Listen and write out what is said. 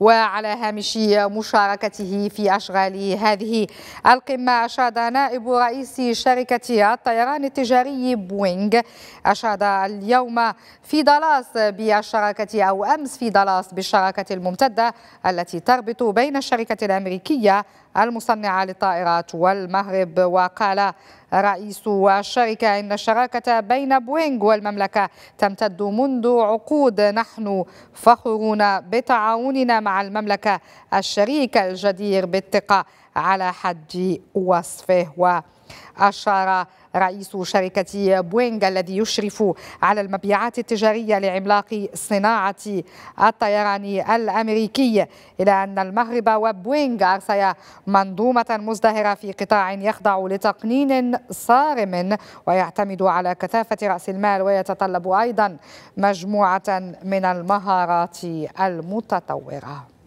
وعلى هامش مشاركته في أشغال هذه القمة أشاد نائب رئيس شركة الطيران التجاري بوينغ أشاد اليوم في دالاس بالشراكة أو أمس في دالاس بالشراكة الممتدة التي تربط بين الشركة الأمريكية المصنعة للطائرات والمغرب وقال رئيس الشركة إن الشراكة بين بوينغ والمملكة تمتد منذ عقود نحن فخورون بتعاوننا مع المملكة الشريك الجدير بالثقة على حد وصفه وأشار رئيس شركة بوينغ الذي يشرف على المبيعات التجارية لعملاق صناعة الطيران الأمريكي إلى أن المغرب وبوينغ أرسيا منظومة مزدهرة في قطاع يخضع لتقنين صارم ويعتمد على كثافة رأس المال ويتطلب أيضا مجموعة من المهارات المتطورة